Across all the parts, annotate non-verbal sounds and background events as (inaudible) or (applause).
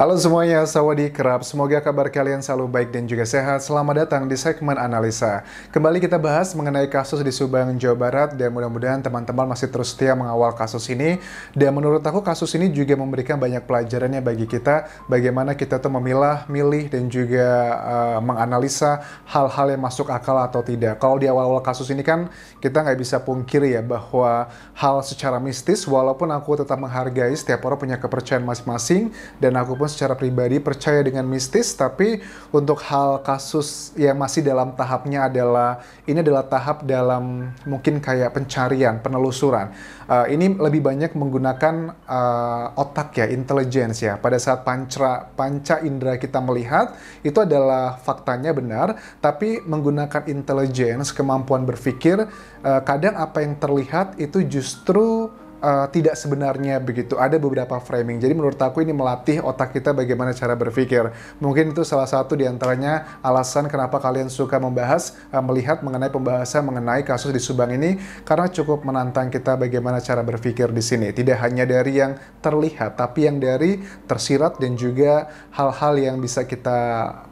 Halo semuanya, Sawadi Kerap. Semoga kabar kalian selalu baik dan juga sehat. Selamat datang di segmen analisa. Kembali kita bahas mengenai kasus di Subang, Jawa Barat dan mudah-mudahan teman-teman masih terus setia mengawal kasus ini. Dan menurut aku kasus ini juga memberikan banyak pelajarannya bagi kita bagaimana kita tuh memilah, milih dan juga uh, menganalisa hal-hal yang masuk akal atau tidak. Kalau di awal-awal kasus ini kan kita nggak bisa pungkiri ya bahwa hal secara mistis walaupun aku tetap menghargai setiap orang punya kepercayaan masing-masing dan aku pun secara pribadi percaya dengan mistis, tapi untuk hal kasus yang masih dalam tahapnya adalah ini adalah tahap dalam mungkin kayak pencarian, penelusuran. Uh, ini lebih banyak menggunakan uh, otak ya, intelligence ya. Pada saat pancra panca indera kita melihat itu adalah faktanya benar, tapi menggunakan intelligence, kemampuan berpikir, uh, kadang apa yang terlihat itu justru uh, tidak sebenarnya begitu. Ada beberapa framing. Jadi menurut aku ini melatih otak kita bagaimana cara berpikir. Mungkin itu salah satu di antaranya alasan kenapa kalian suka membahas, uh, melihat mengenai pembahasan mengenai kasus di Subang ini karena cukup menantang kita bagaimana cara berpikir di sini. Tidak hanya dari yang terlihat, tapi yang dari tersirat dan juga hal-hal yang bisa kita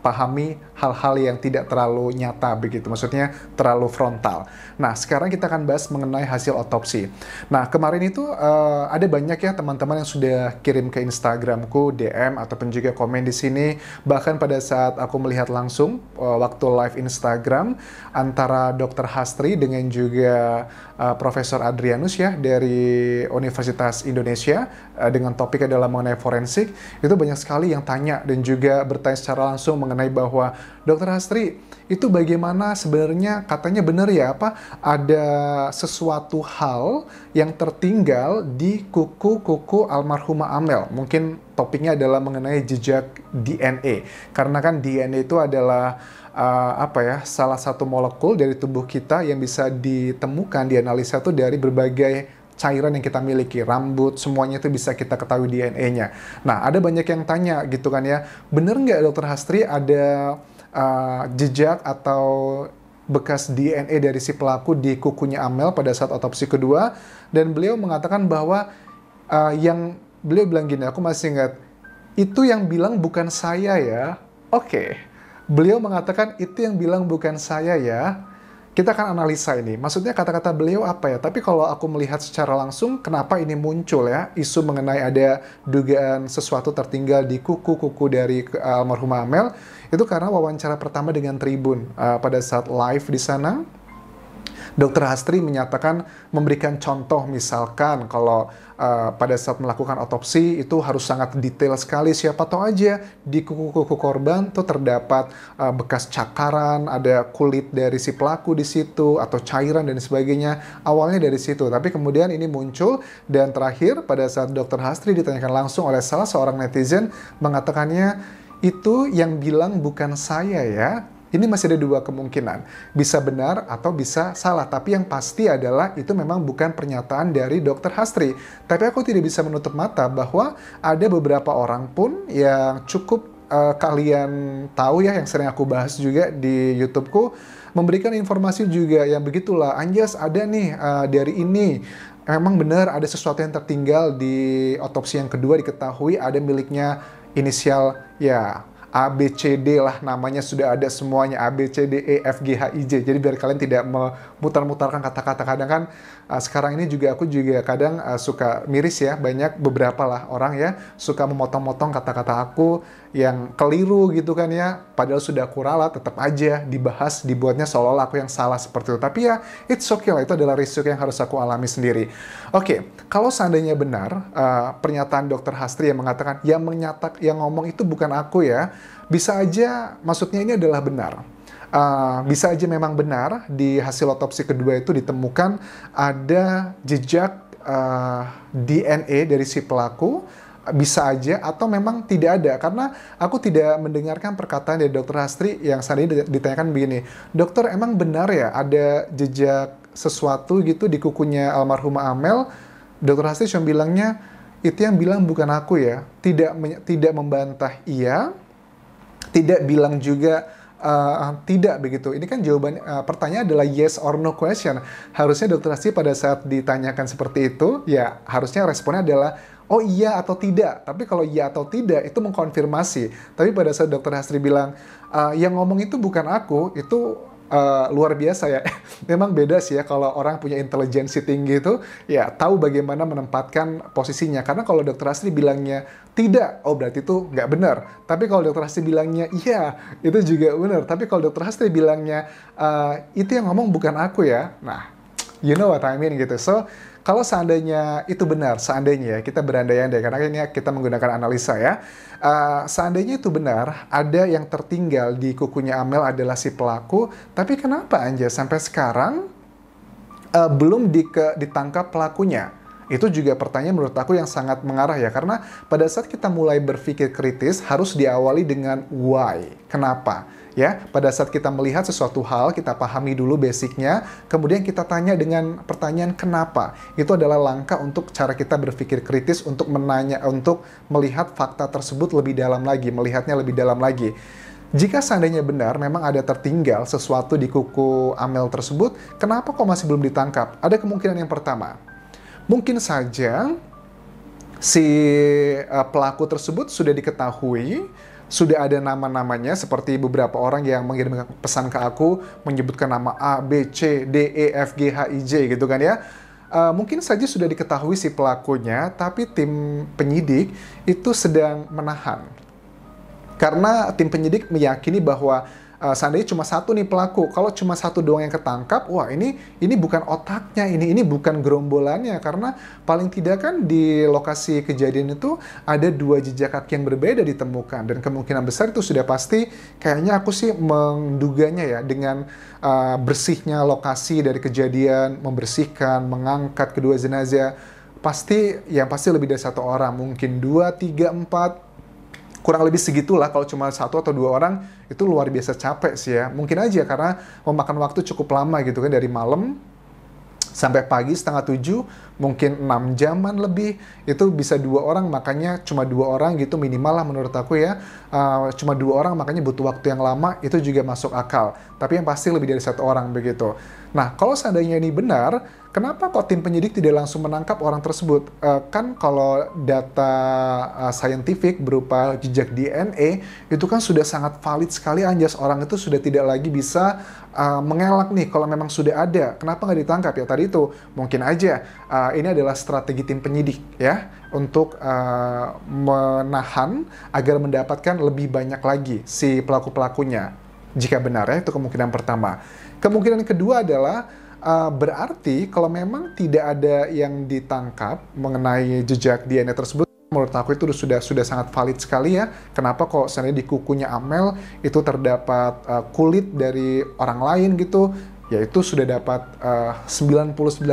pahami, hal-hal yang tidak terlalu nyata begitu. Maksudnya terlalu frontal. Nah, sekarang kita akan bahas mengenai hasil otopsi. Nah, kemarin itu itu uh, ada banyak ya teman-teman yang sudah kirim ke Instagramku DM ataupun juga komen di sini. Bahkan pada saat aku melihat langsung uh, waktu live Instagram antara Dokter Hastri dengan juga Eh, Profesor Adrianus ya dari Universitas Indonesia eh, dengan topik adalah mengenai forensik itu banyak sekali yang tanya dan juga bertanya secara langsung mengenai bahwa Dokter Hastri itu bagaimana sebenarnya katanya benar ya apa ada sesuatu hal yang tertinggal di kuku-kuku almarhumah Amel mungkin topiknya adalah mengenai jejak DNA karena kan DNA itu adalah uh, apa ya salah satu molekul dari tubuh kita yang bisa ditemukan dianalisa itu dari berbagai cairan yang kita miliki, rambut, semuanya itu bisa kita ketahui DNA-nya. Nah, ada banyak yang tanya gitu kan ya, bener nggak dokter Hastri ada uh, jejak atau bekas DNA dari si pelaku di kukunya Amel pada saat otopsi kedua dan beliau mengatakan bahwa uh, yang beliau bilang gini, aku masih ingat itu yang bilang bukan saya ya. Oke. Okay Beliau mengatakan itu yang bilang bukan saya ya. Kita akan analisa ini. Maksudnya kata-kata beliau apa ya? Tapi kalau aku melihat secara langsung, kenapa ini muncul ya? Isu mengenai ada dugaan sesuatu tertinggal di kuku-kuku dari eh, almarhum Amel. Itu karena wawancara pertama dengan Tribun uh, pada saat live di sana Dokter Hastri menyatakan memberikan contoh misalkan kalau uh, pada saat melakukan otopsi itu harus sangat detail sekali siapa tahu aja di kuku-kuku korban tuh terdapat uh, bekas cakaran, ada kulit dari si pelaku di situ atau cairan dan sebagainya. Awalnya dari situ, tapi kemudian ini muncul dan terakhir pada saat Dokter Hastri ditanyakan langsung oleh salah seorang netizen mengatakannya itu yang bilang bukan saya ya, ini masih ada dua kemungkinan, bisa benar atau bisa salah, tapi yang pasti adalah itu memang bukan pernyataan dari dokter Hastri. Tapi aku tidak bisa menutup mata bahwa ada beberapa orang pun yang cukup uh, kalian tahu ya yang sering aku bahas juga di YouTubeku memberikan informasi juga yang begitulah Anjas ada nih uh, dari ini memang benar ada sesuatu yang tertinggal di otopsi yang kedua diketahui ada miliknya inisial ya A, B, C, D lah namanya sudah ada semuanya A, B, C, D, E, F, G, H, I, J. Jadi biar kalian tidak memutar-mutarkan kata-kata. Kadang kan uh, sekarang ini juga aku juga kadang uh, suka miris ya, banyak beberapa lah orang ya suka memotong-motong kata-kata aku yang keliru gitu kan ya padahal sudah aku ralat tetap aja dibahas dibuatnya seolah-olah aku yang salah seperti itu tapi ya it's okay lah itu adalah risiko yang harus aku alami sendiri oke okay, kalau seandainya benar uh, pernyataan dokter Hastri yang mengatakan yang menyatak yang ngomong itu bukan aku ya bisa aja maksudnya ini adalah benar uh, bisa aja memang benar di hasil otopsi kedua itu ditemukan ada jejak uh, eh, DNA dari si pelaku bisa aja atau memang tidak ada karena aku tidak mendengarkan perkataan dari dokter Hastri yang saat ini ditanyakan begini dokter emang benar ya ada jejak sesuatu gitu di kukunya almarhumah Amel dokter Hastri cuma bilangnya itu yang bilang bukan aku ya tidak tidak membantah iya tidak bilang juga uh, tidak begitu. Ini kan jawaban uh, pertanyaan adalah yes or no question. Harusnya dokter Hasri pada saat ditanyakan seperti itu, ya harusnya responnya adalah oh iya atau tidak. Tapi kalau iya atau tidak itu mengkonfirmasi. Tapi pada saat dokter Hasri bilang e, yang ngomong itu bukan aku, itu uh, luar biasa ya. (laughs) Memang beda sih ya kalau orang punya intelijensi tinggi itu ya tahu bagaimana menempatkan posisinya. Karena kalau dokter Hasri bilangnya tidak, oh berarti itu nggak benar. Tapi kalau dokter Hasri bilangnya iya, itu juga benar. Tapi kalau dokter Hasri bilangnya uh, itu yang ngomong bukan aku ya. Nah, you know what I mean gitu. So kalau seandainya itu benar, seandainya ya, kita berandai-andai karena kan ini kita menggunakan analisa ya. Uh, seandainya itu benar, ada yang tertinggal di kukunya Amel adalah si pelaku, tapi kenapa Anja sampai sekarang uh, belum di ke, ditangkap pelakunya? Itu juga pertanyaan menurut aku yang sangat mengarah ya, karena pada saat kita mulai berpikir kritis harus diawali dengan why, kenapa ya. Pada saat kita melihat sesuatu hal, kita pahami dulu basicnya, kemudian kita tanya dengan pertanyaan kenapa. Itu adalah langkah untuk cara kita berpikir kritis untuk menanya, untuk melihat fakta tersebut lebih dalam lagi, melihatnya lebih dalam lagi. Jika seandainya benar memang ada tertinggal sesuatu di kuku Amel tersebut, kenapa kok masih belum ditangkap? Ada kemungkinan yang pertama, mungkin saja si uh, pelaku tersebut sudah diketahui sudah ada nama-namanya seperti beberapa orang yang mengirim pesan ke aku menyebutkan nama A, B, C, D, E, F, G, H, I, J gitu kan ya. Uh, mungkin saja sudah diketahui si pelakunya, tapi tim penyidik itu sedang menahan. Karena tim penyidik meyakini bahwa uh, seandainya cuma satu nih pelaku, kalau cuma satu doang yang ketangkap, wah ini ini bukan otaknya, ini ini bukan gerombolannya karena paling tidak kan di lokasi kejadian itu ada dua jejak kaki yang berbeda ditemukan dan kemungkinan besar itu sudah pasti kayaknya aku sih menduganya ya dengan uh, bersihnya lokasi dari kejadian, membersihkan, mengangkat kedua jenazah pasti yang pasti lebih dari satu orang mungkin dua tiga empat kurang lebih segitulah kalau cuma satu atau dua orang itu luar biasa capek sih ya mungkin aja karena memakan waktu cukup lama gitu kan dari malam sampai pagi setengah tujuh mungkin enam jaman lebih itu bisa dua orang makanya cuma dua orang gitu minimal lah menurut aku ya uh, cuma dua orang makanya butuh waktu yang lama itu juga masuk akal tapi yang pasti lebih dari satu orang begitu Nah, kalau seandainya ini benar, kenapa kok tim penyidik tidak langsung menangkap orang tersebut? Uh, kan kalau data uh, scientific berupa jejak DNA itu kan sudah sangat valid sekali Anjas. Orang itu sudah tidak lagi bisa uh, mengelak nih kalau memang sudah ada. Kenapa nggak ditangkap ya? Tadi itu mungkin aja uh, ini adalah strategi tim penyidik ya untuk uh, menahan agar mendapatkan lebih banyak lagi si pelaku-pelakunya. Jika benar ya, itu kemungkinan pertama. Kemungkinan kedua adalah uh, berarti kalau memang tidak ada yang ditangkap mengenai jejak DNA tersebut menurut aku itu sudah sudah sangat valid sekali ya. Kenapa kok seandainya di kukunya Amel itu terdapat uh, kulit dari orang lain gitu, yaitu sudah dapat uh, 99%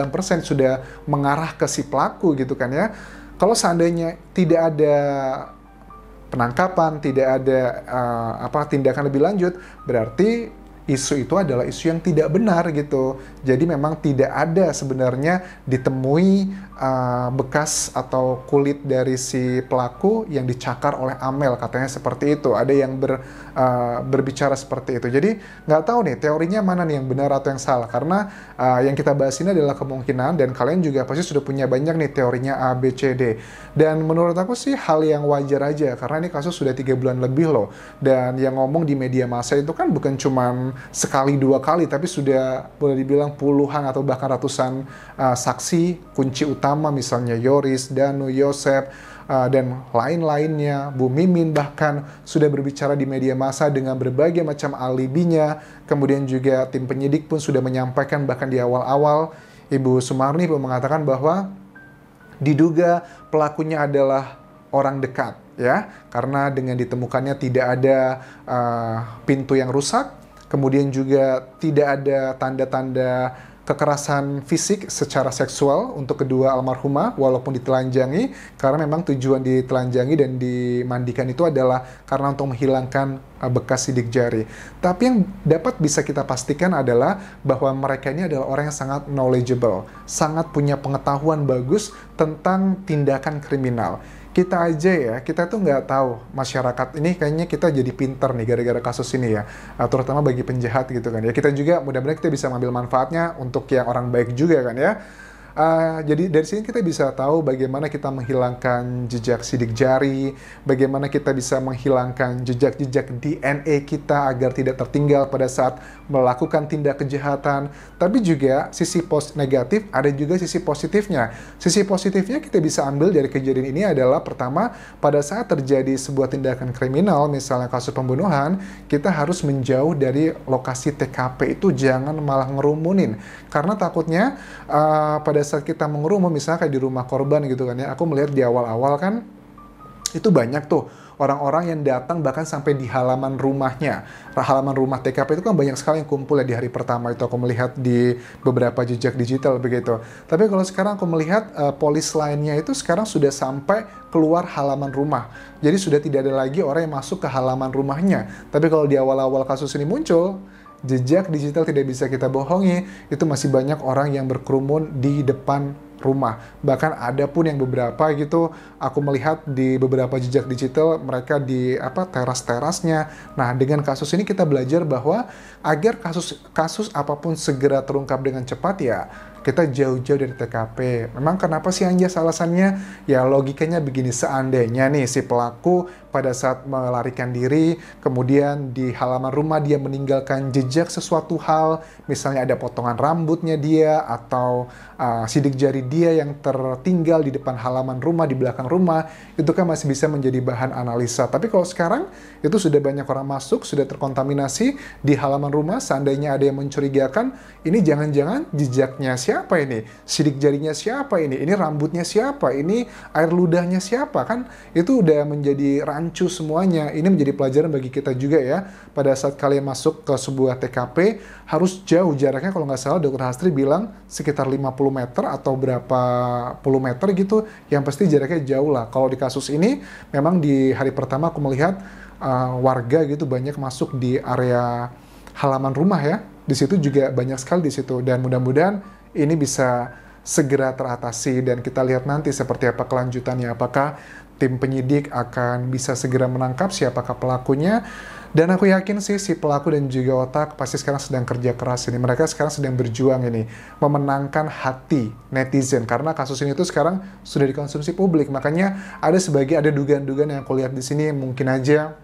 sudah mengarah ke si pelaku gitu kan ya. Kalau seandainya tidak ada penangkapan, tidak ada uh, apa tindakan lebih lanjut, berarti isu itu adalah isu yang tidak benar gitu. Jadi memang tidak ada sebenarnya ditemui uh, bekas atau kulit dari si pelaku yang dicakar oleh Amel katanya seperti itu. Ada yang ber, uh, berbicara seperti itu. Jadi nggak tahu nih teorinya mana nih yang benar atau yang salah karena uh, yang kita bahas ini adalah kemungkinan dan kalian juga pasti sudah punya banyak nih teorinya A B C D. Dan menurut aku sih hal yang wajar aja karena ini kasus sudah tiga bulan lebih loh dan yang ngomong di media massa itu kan bukan cuman sekali dua kali, tapi sudah boleh dibilang puluhan atau bahkan ratusan uh, saksi kunci utama misalnya Yoris, Danu, Yosep, uh, dan lain-lainnya, Bu Mimin bahkan sudah berbicara di media massa dengan berbagai macam alibinya, kemudian juga tim penyidik pun sudah menyampaikan bahkan di awal-awal Ibu Sumarni pun mengatakan bahwa diduga pelakunya adalah orang dekat ya karena dengan ditemukannya tidak ada uh, pintu yang rusak kemudian juga tidak ada tanda-tanda kekerasan fisik secara seksual untuk kedua almarhumah walaupun ditelanjangi karena memang tujuan ditelanjangi dan dimandikan itu adalah karena untuk menghilangkan uh, bekas sidik jari. Tapi yang dapat bisa kita pastikan adalah bahwa mereka ini adalah orang yang sangat knowledgeable, sangat punya pengetahuan bagus tentang tindakan kriminal kita aja ya, kita tuh nggak tahu masyarakat ini kayaknya kita jadi pinter nih gara-gara kasus ini ya, uh, terutama bagi penjahat gitu kan ya. Kita juga mudah-mudahan kita bisa mengambil manfaatnya untuk yang orang baik juga kan ya. Uh, jadi dari sini kita bisa tahu bagaimana kita menghilangkan jejak sidik jari, bagaimana kita bisa menghilangkan jejak-jejak DNA kita agar tidak tertinggal pada saat melakukan tindak kejahatan. Tapi juga sisi pos negatif ada juga sisi positifnya. Sisi positifnya kita bisa ambil dari kejadian ini adalah pertama pada saat terjadi sebuah tindakan kriminal, misalnya kasus pembunuhan, kita harus menjauh dari lokasi TKP itu jangan malah ngerumunin karena takutnya uh, pada saat kita mengurung, misalnya kayak di rumah korban gitu kan ya, aku melihat di awal-awal kan itu banyak tuh orang-orang yang datang bahkan sampai di halaman rumahnya. Halaman rumah TKP itu kan banyak sekali yang kumpul ya di hari pertama itu aku melihat di beberapa jejak digital begitu. Tapi kalau sekarang aku melihat uh, polis lainnya itu sekarang sudah sampai keluar halaman rumah. Jadi sudah tidak ada lagi orang yang masuk ke halaman rumahnya. Tapi kalau di awal-awal kasus ini muncul, jejak digital tidak bisa kita bohongi, itu masih banyak orang yang berkerumun di depan rumah. Bahkan ada pun yang beberapa gitu aku melihat di beberapa jejak digital mereka di apa teras-terasnya. Nah, dengan kasus ini kita belajar bahwa agar kasus kasus apapun segera terungkap dengan cepat ya kita jauh-jauh dari TKP. Memang kenapa sih Anja alasannya? Ya logikanya begini, seandainya nih si pelaku pada saat melarikan diri, kemudian di halaman rumah dia meninggalkan jejak sesuatu hal, misalnya ada potongan rambutnya dia atau uh, sidik jari dia yang tertinggal di depan halaman rumah, di belakang rumah, itu kan masih bisa menjadi bahan analisa. Tapi kalau sekarang itu sudah banyak orang masuk, sudah terkontaminasi di halaman rumah, seandainya ada yang mencurigakan, ini jangan-jangan jejaknya siapa ini, sidik jarinya siapa ini, ini rambutnya siapa, ini air ludahnya siapa, kan itu udah menjadi rancangan rancu semuanya. Ini menjadi pelajaran bagi kita juga ya. Pada saat kalian masuk ke sebuah TKP, harus jauh jaraknya kalau nggak salah dokter Hastri bilang sekitar 50 meter atau berapa puluh meter gitu. Yang pasti jaraknya jauh lah. Kalau di kasus ini, memang di hari pertama aku melihat uh, warga gitu banyak masuk di area halaman rumah ya. Di situ juga banyak sekali di situ. Dan mudah-mudahan ini bisa segera teratasi dan kita lihat nanti seperti apa kelanjutannya apakah tim penyidik akan bisa segera menangkap siapakah pelakunya. Dan aku yakin sih si pelaku dan juga otak pasti sekarang sedang kerja keras ini. Mereka sekarang sedang berjuang ini, memenangkan hati netizen karena kasus ini tuh sekarang sudah dikonsumsi publik. Makanya ada sebagai ada dugaan-dugaan yang aku lihat di sini mungkin aja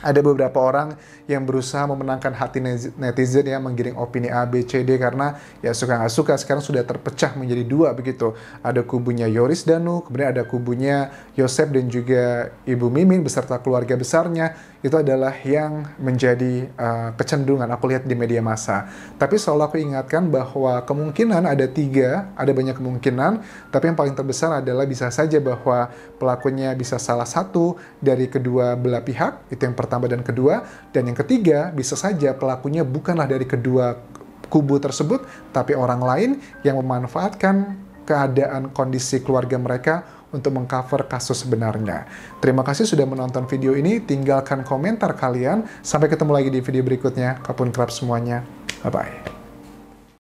ada beberapa orang yang berusaha memenangkan hati netizen ya menggiring opini A, B, C, D karena ya suka nggak suka sekarang sudah terpecah menjadi dua begitu. Ada kubunya Yoris Danu, kemudian ada kubunya Yosep dan juga Ibu Mimin beserta keluarga besarnya itu adalah yang menjadi uh, kecenderungan aku lihat di media massa. Tapi selalu aku ingatkan bahwa kemungkinan ada tiga, ada banyak kemungkinan, tapi yang paling terbesar adalah bisa saja bahwa pelakunya bisa salah satu dari kedua belah pihak, itu yang pertama dan kedua, dan yang ketiga bisa saja pelakunya bukanlah dari kedua kubu tersebut, tapi orang lain yang memanfaatkan keadaan kondisi keluarga mereka untuk mengcover kasus sebenarnya. Terima kasih sudah menonton video ini, tinggalkan komentar kalian. Sampai ketemu lagi di video berikutnya, kapun kerap semuanya. Bye-bye.